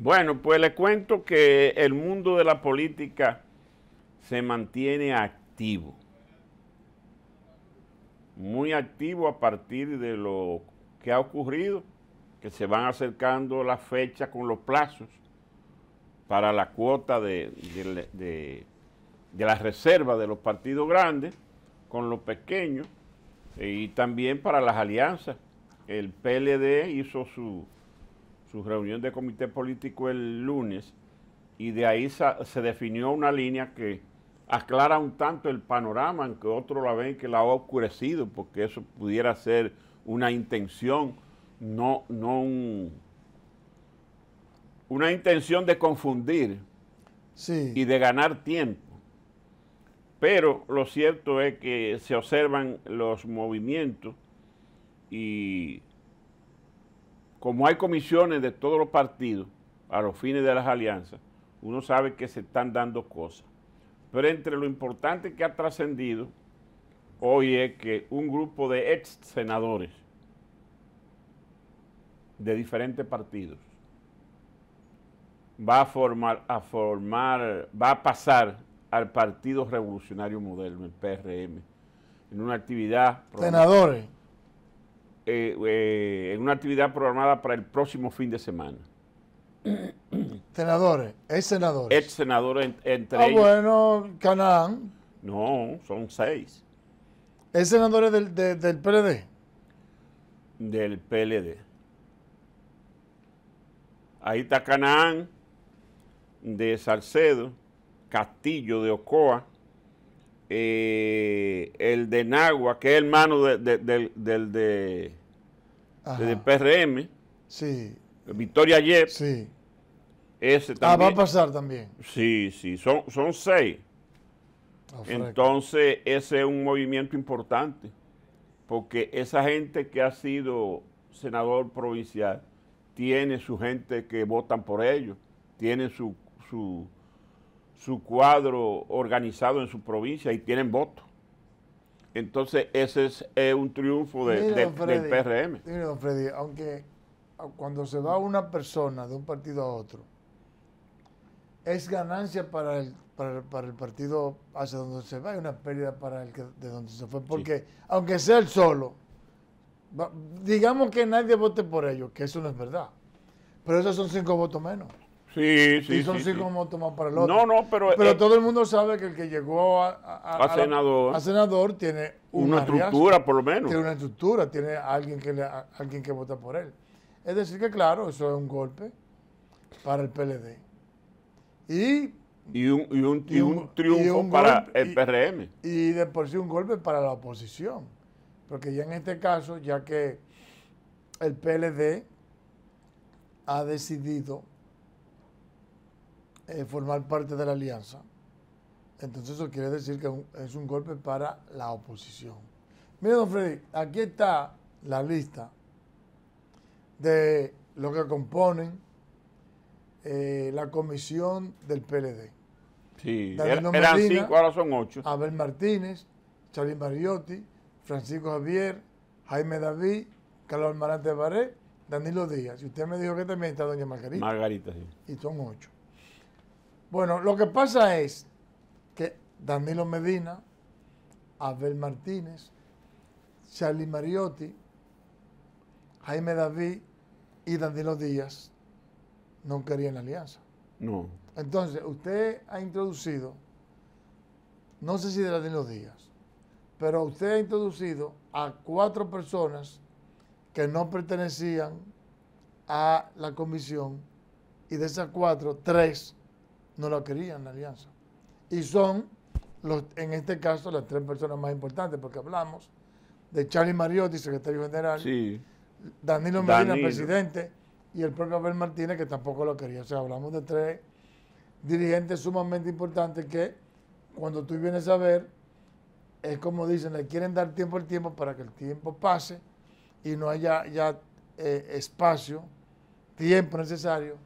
Bueno, pues le cuento que el mundo de la política se mantiene activo. Muy activo a partir de lo que ha ocurrido, que se van acercando las fechas con los plazos para la cuota de, de, de, la reserva de los partidos grandes con los pequeños eh, y también para las alianzas. El PLD hizo su su reunión de comité político el lunes y de ahí se definió una línea que aclara un tanto el panorama, aunque otros la ven que la ha oscurecido, porque eso pudiera ser una intención, no, no una intención de confundir y de ganar tiempo. Pero lo cierto es que se observan los movimientos y como hay comisiones de todos los partidos a los fines de las alianzas, uno sabe que se están dando cosas. Pero entre lo importante que ha trascendido hoy es que un grupo de ex senadores de diferentes partidos va a formar, a formar, va a pasar al Partido Revolucionario Moderno, el PRM, en una actividad. Senadores. Eh, eh, en una actividad programada para el próximo fin de semana. Senadores, ex senadores. Ex senadores entre ah, bueno, Canaán. No, son seis. ¿Es senadores del, del PLD? Del PLD. Ahí está Canaán de Salcedo, Castillo de Ocoa, eh, el de Nagua, que es hermano del de de desde el PRM. Victoria ayer. Ese también. Ah, va a pasar también. Sí, sí, son, son seis. Oh, Entonces, ese es un movimiento importante, porque esa gente que ha sido senador provincial tiene su gente que votan por ellos, tiene su cuadro organizado en su provincia y tienen votos. Entonces, ese es un triunfo de, del PRM. don Freddy, aunque cuando se va una persona de un partido a otro, es ganancia para el, para, el partido hacia donde se va y una pérdida para el de donde se fue. Porque, aunque sea el solo, digamos que nadie vote por ellos, que eso no es verdad. Pero esos son cinco votos menos. Sí, sí. Y son sí, cinco motos más para el otro. No, no, pero. Pero eh, todo el mundo sabe que el que llegó a, a, senador, tiene una estructura, por lo menos. Tiene una estructura, tiene alguien que, alguien que vota por él. Es decir, que claro, eso es un golpe para el PLD. Y. Y un, triunfo para el PRM. Y, de por sí un golpe para la oposición. Porque ya en este caso, ya que el PLD ha decidido eh, formar parte de la alianza, entonces eso quiere decir que es un golpe para la oposición. Mire, don Freddy, aquí está la lista de lo que componen eh, la comisión del PLD. Sí, er, eran cinco, ahora son ocho. Abel Martínez, Charly Mariotti, Francisco Javier, Jaime David, Carlos Almarante Baré, Danilo Díaz. Y usted me dijo que también está doña Margarita. Margarita, sí. Y son ocho. Bueno, lo que pasa es que Danilo Medina, Abel Martínez, Charlie Mariotti, Jaime David y Danilo Díaz no querían la alianza. No. Entonces, usted ha introducido, no sé si de Danilo Díaz, pero usted ha introducido a cuatro personas que no pertenecían a la comisión y de esas cuatro, tres no la querían la alianza. Y son, los, en este caso, las tres personas más importantes, porque hablamos de Charlie Mariotti, secretario general, Danilo Medina, presidente, y el propio Abel Martínez, que tampoco lo quería. O sea, hablamos de tres dirigentes sumamente importantes que cuando tú vienes a ver, es como dicen, le quieren dar tiempo al tiempo para que el tiempo pase y no haya ya eh, espacio, tiempo necesario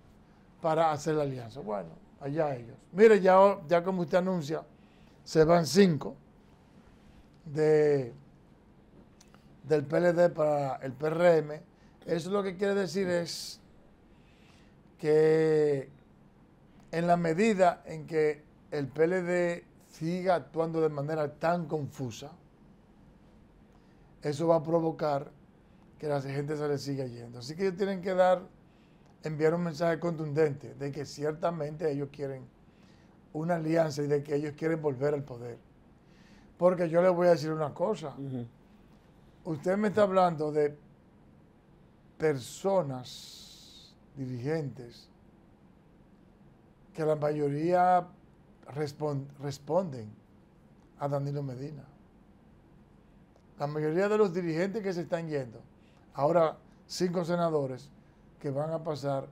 para hacer la alianza. Bueno, allá ellos. Mire, ya, ya como usted anuncia, se van cinco del PLD para el PRM. Eso lo que quiere decir es que en la medida en que el PLD siga actuando de manera tan confusa, eso va a provocar que la gente se le siga yendo. Así que ellos tienen que dar enviar un mensaje contundente de que ciertamente ellos quieren una alianza y de que ellos quieren volver al poder. Porque yo les voy a decir una cosa. Usted me está hablando de personas, dirigentes, que la mayoría responden a Danilo Medina. La mayoría de los dirigentes que se están yendo, ahora cinco senadores, que van a pasar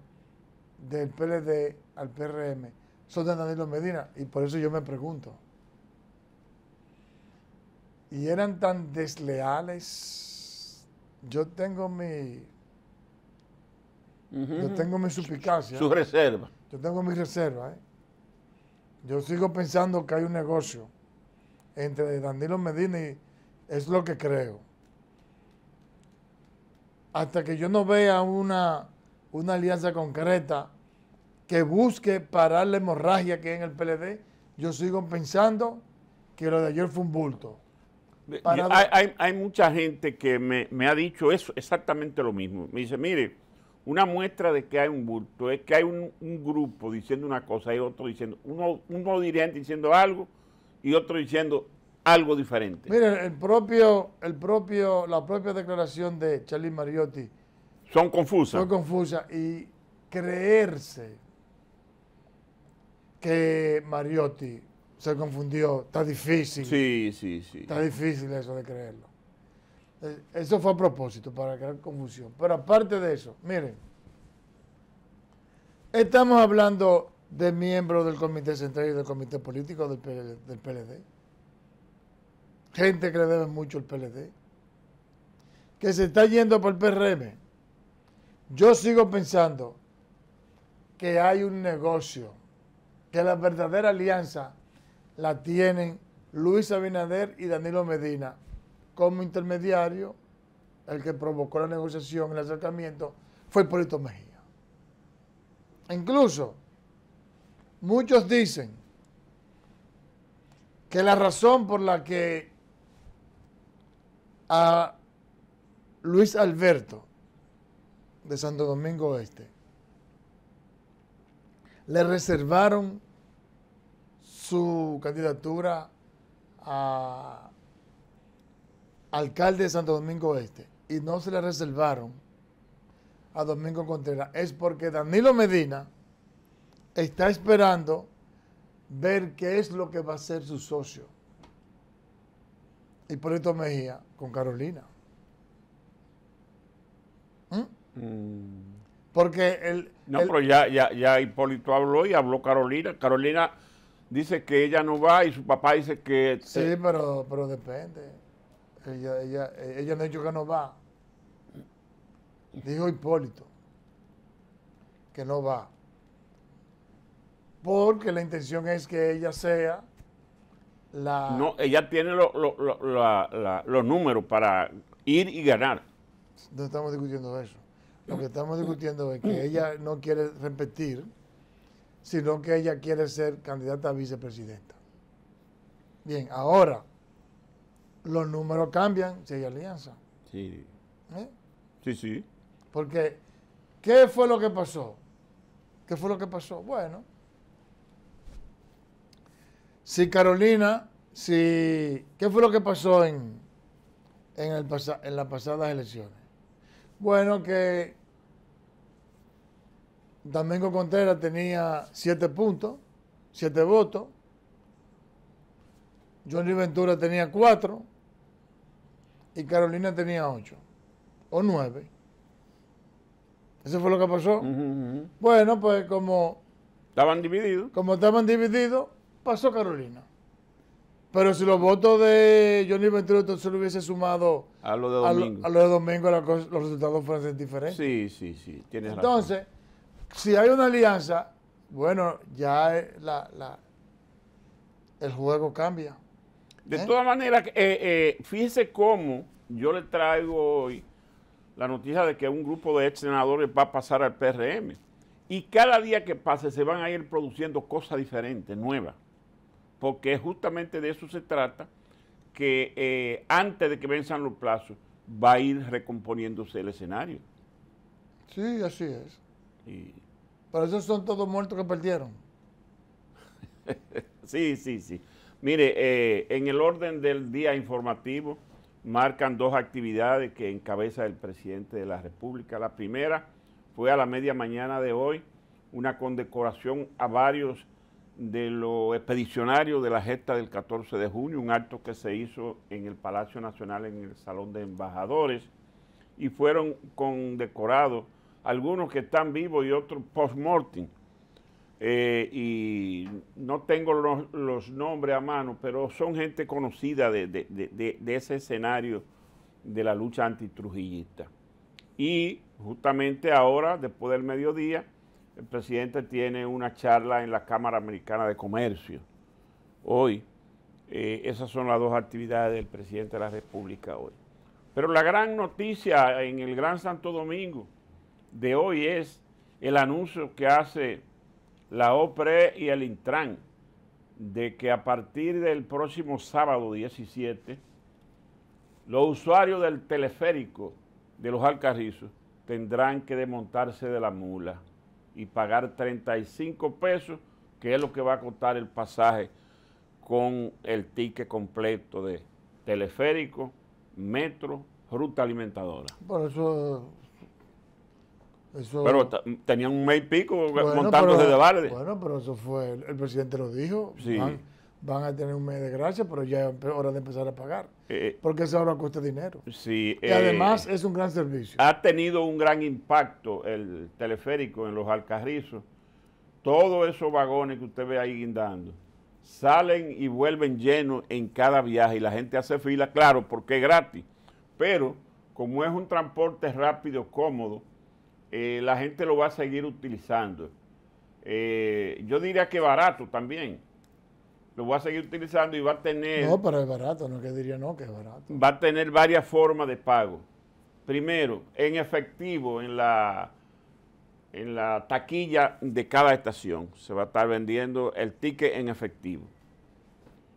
del PLD al PRM son de Danilo Medina. Y por eso yo me pregunto. Y eran tan desleales. Yo tengo mi. Yo tengo mi suspicacia. Su, reserva. Yo tengo mi reserva. ¿eh? Yo sigo pensando que hay un negocio entre Danilo Medina y. Es lo que creo. Hasta que yo no vea una una alianza concreta que busque parar la hemorragia que hay en el PLD, yo sigo pensando que lo de ayer fue un bulto. Hay, hay, mucha gente que me, ha dicho eso, exactamente lo mismo. Me dice, mire, una muestra de que hay un bulto es que hay un, grupo diciendo una cosa y otro diciendo, uno, uno diciendo algo y otro diciendo algo diferente. Mire, el propio, el propio, la propia declaración de Charlie Mariotti son confusas. Son confusas. Y creerse que Mariotti se confundió, está difícil. Sí, sí, sí. Está difícil eso de creerlo. Eh, eso fue a propósito, para crear confusión. Pero aparte de eso, miren, estamos hablando de miembros del Comité Central y del Comité Político del PLD. Gente que le debe mucho al PLD. Que se está yendo por el PRM. Yo sigo pensando que hay un negocio, que la verdadera alianza la tienen Luis Abinader y Danilo Medina como intermediario. El que provocó la negociación, el acercamiento, fue Polito Mejía. Incluso, muchos dicen que la razón por la que a Luis Alberto de Santo Domingo Oeste, Le reservaron su candidatura a alcalde de Santo Domingo Oeste y no se le reservaron a Domingo Contreras es porque Danilo Medina está esperando ver qué es lo que va a ser su socio. Y Hipólito Mejía con Carolina. Mm. Porque el... No, pero ya, ya, ya Hipólito habló y habló Carolina. Carolina dice que ella no va y su papá dice que... Eh, sí, pero, depende. Ella, ella, no ha dicho que no va. Dijo Hipólito que no va. Porque la intención es que ella sea la... No, ella tiene los números para ir y ganar. No estamos discutiendo eso. Lo que estamos discutiendo es que ella no quiere repetir, sino que ella quiere ser candidata a vicepresidenta. Bien, ahora los números cambian si hay alianza. Sí. ¿Eh? Sí, sí. Porque, ¿qué fue lo que pasó? ¿Qué fue lo que pasó? Bueno, si Carolina, si, ¿qué fue lo que pasó en, en, el, en las pasadas elecciones? Bueno, que Domingo Contreras tenía siete puntos, siete votos. Johnny Ventura tenía cuatro. y Carolina tenía ocho. o nueve. Eso fue lo que pasó. Bueno, pues como... Estaban divididos. Como estaban divididos, pasó Carolina. Pero si los votos de Johnny Ventura entonces lo hubiese sumado a los de Domingo, a, lo, de domingo los resultados fueran diferentes. Sí, sí, sí. Tienes entonces, si hay una alianza, bueno, ya el juego cambia. De ¿Eh? todas maneras, eh, eh, fíjese cómo yo le traigo hoy la noticia de que un grupo de ex senadores va a pasar al PRM. Y cada día que pase se van a ir produciendo cosas diferentes, nuevas. Porque justamente de eso se trata, que antes de que venzan los plazos, va a ir recomponiéndose el escenario. Sí, así es. Y... Pero esos son todos muertos que perdieron. sí, sí, sí. Mire, eh, en el orden del día informativo marcan dos actividades que encabeza el presidente de la República. La primera fue a la media mañana de hoy una condecoración a varios de los expedicionarios de la gesta del 14 de junio, un acto que se hizo en el Palacio Nacional, en el Salón de Embajadores, y fueron condecorados algunos que están vivos y otros post-mortem. Eh, y no tengo los, nombres a mano, pero son gente conocida de, ese escenario de la lucha antitrujillista. Y justamente ahora, después del mediodía, el presidente tiene una charla en la Cámara Americana de Comercio. Hoy, eh, esas son las dos actividades del presidente de la República hoy. Pero la gran noticia en el Gran Santo Domingo, de hoy es el anuncio que hace la OPRE y el Intran de que a partir del próximo sábado 17, los usuarios del teleférico de los Alcarrizos tendrán que desmontarse de la mula y pagar 35 pesos, que es lo que va a costar el pasaje con el ticket completo de teleférico, metro, ruta alimentadora. Por eso pero tenían un mes y pico montándose pero, de Bueno, pero eso fue, el, presidente lo dijo. Van, a tener un mes de gracia, pero ya es hora de empezar a pagar. Eh, eh. porque eso ahora cuesta dinero. Sí. Y además eh, es un gran servicio. Ha tenido un gran impacto el teleférico en los alcarrizos. Todos esos vagones que usted ve ahí guindando salen y vuelven llenos en cada viaje y la gente hace fila, claro, porque es gratis. Pero como es un transporte rápido, cómodo, eh, la gente lo va a seguir utilizando. Eh, yo diría que barato también. Lo va a seguir utilizando y va a tener... No, pero es barato, no que diría no, que es barato. Va a tener varias formas de pago. Primero, en efectivo, en la, en la taquilla de cada estación. Se va a estar vendiendo el ticket en efectivo.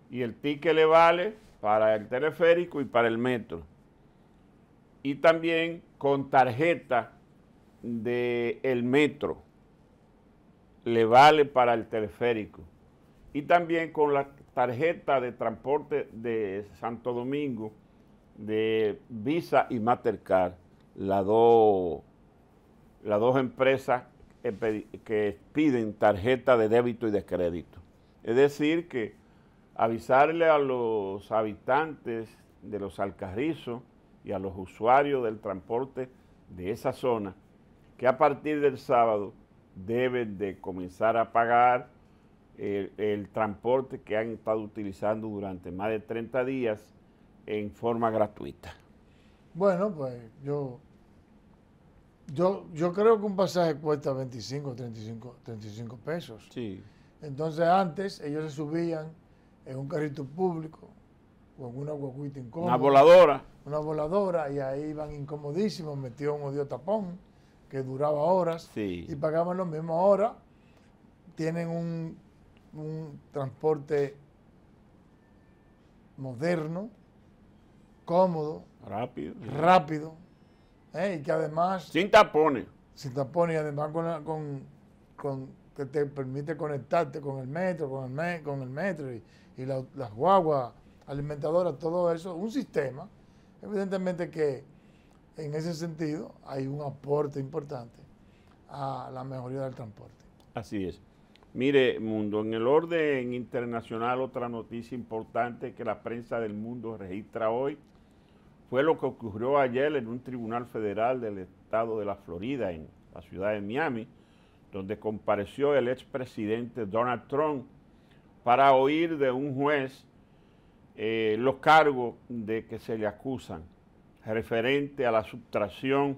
Y el ticket le vale para el teleférico y para el metro. Y también con tarjeta del el metro le vale para el teleférico. Y también con la tarjeta de transporte de Santo Domingo de Visa y Mastercard, las dos empresas que piden tarjeta de débito y de crédito. Es decir, que avisarle a los habitantes de los Alcarrizos y a los usuarios del transporte de esa zona que a partir del sábado deben de comenzar a pagar el, transporte que han estado utilizando durante más de 30 días en forma gratuita. Bueno, pues yo, yo, yo creo que un pasaje cuesta 25, 35, 35 pesos. Sí. Entonces antes ellos se subían en un carrito público o en una guaguita incómoda. Una voladora. Una voladora y ahí iban incomodísimos, metió un odio tapón que duraba horas y pagaban lo mismo ahora. Tienen un, transporte moderno, cómodo, rápido, rápido ¿eh? y que además... Sin tapones. Sin tapones y además con, con, que te permite conectarte con el metro, con el, con el metro y, las guaguas alimentadoras, todo eso, un sistema, evidentemente que en ese sentido hay un aporte importante a la mejoría del transporte. Así es. Mire, mundo, en el orden internacional otra noticia importante que la prensa del mundo registra hoy fue lo que ocurrió ayer en un tribunal federal del estado de la Florida, en la ciudad de Miami, donde compareció el expresidente Donald Trump para oír de un juez eh, los cargos de que se le acusan referente a la sustracción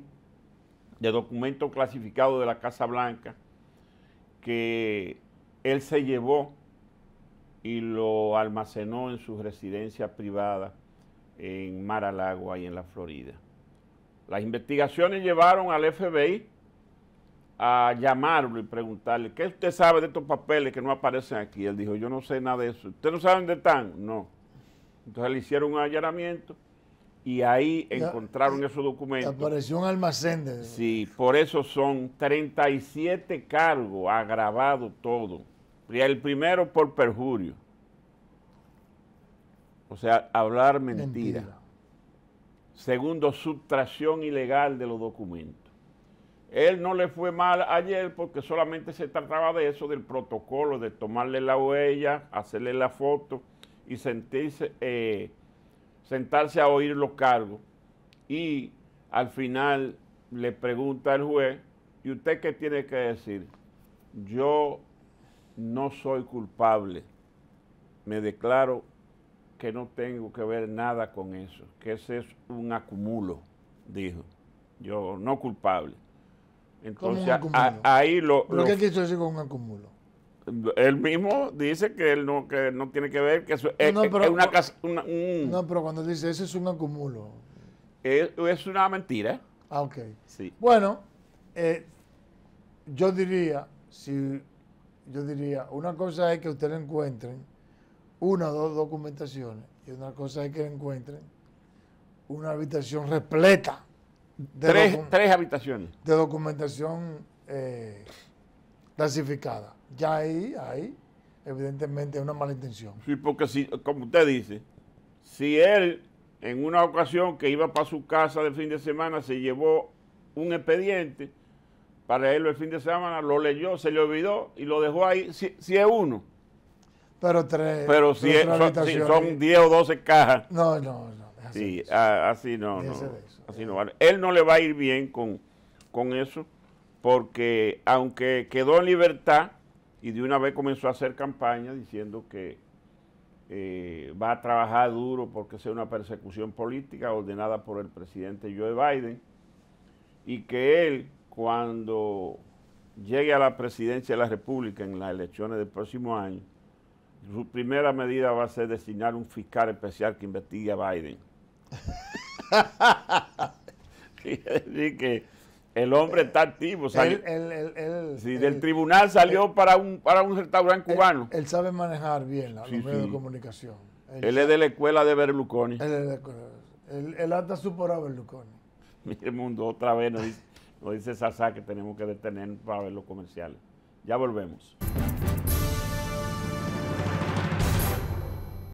de documentos clasificados de la Casa Blanca que él se llevó y lo almacenó en su residencia privada en mar a y en la Florida. Las investigaciones llevaron al FBI a llamarlo y preguntarle, ¿qué usted sabe de estos papeles que no aparecen aquí? Él dijo, yo no sé nada de eso. ¿Usted no sabe dónde están? No. Entonces le hicieron un allanamiento y ahí encontraron esos documentos. Apareció un almacén Sí, por eso son 37 cargos agravados todo. El primero por perjurio. O sea, hablar mentira. Segundo, sustracción ilegal de los documentos. Él no le fue mal ayer porque solamente se trataba de eso, del protocolo, de tomarle la huella, hacerle la foto y sentirse... Eh, sentarse a oír los cargos y al final le pregunta al juez, ¿y usted qué tiene que decir? Yo no soy culpable, me declaro que no tengo que ver nada con eso, que ese es un acumulo, dijo, yo no culpable. Entonces, ahí lo... que qué quiso decir con un acumulo? Él mismo dice que él no, que no tiene que ver, que es, una Una, no, pero cuando dice eso es un acumulo. Es, una mentira. Ah, Sí. Bueno, eh, yo diría, si yo diría, una cosa es que ustedes encuentren una o dos documentaciones y una cosa es que encuentren una habitación repleta. De tres, tres habitaciones. De documentación eh, clasificada ya ahí hay evidentemente una mala intención. Sí, porque si, como usted dice, si él en una ocasión que iba para su casa de fin de semana se llevó un expediente para él el fin de semana, lo leyó, se le olvidó y lo dejó ahí, si, es uno. Pero tres. Pero si, son, 10 o 12 cajas. No, no, no. Así, sí, así no, no así no vale. Él no le va a ir bien con, con eso, porque aunque quedó en libertad, y de una vez comenzó a hacer campaña diciendo que eh, va a trabajar duro porque sea una persecución política ordenada por el presidente Joe Biden y que él cuando llegue a la presidencia de la República en las elecciones del próximo año, su primera medida va a ser designar un fiscal especial que investigue a Biden. que el hombre está activo. Salió. sí, eh, del tribunal salió eh, para, un, para un restaurante eh, cubano. Él, sabe manejar bien la, los medios de comunicación. Él, es de la escuela de Berluconi. Él es de la Él, a Berluconi. el mundo, otra vez nos dice, nos Sasa que tenemos que detener para ver los comerciales. Ya volvemos.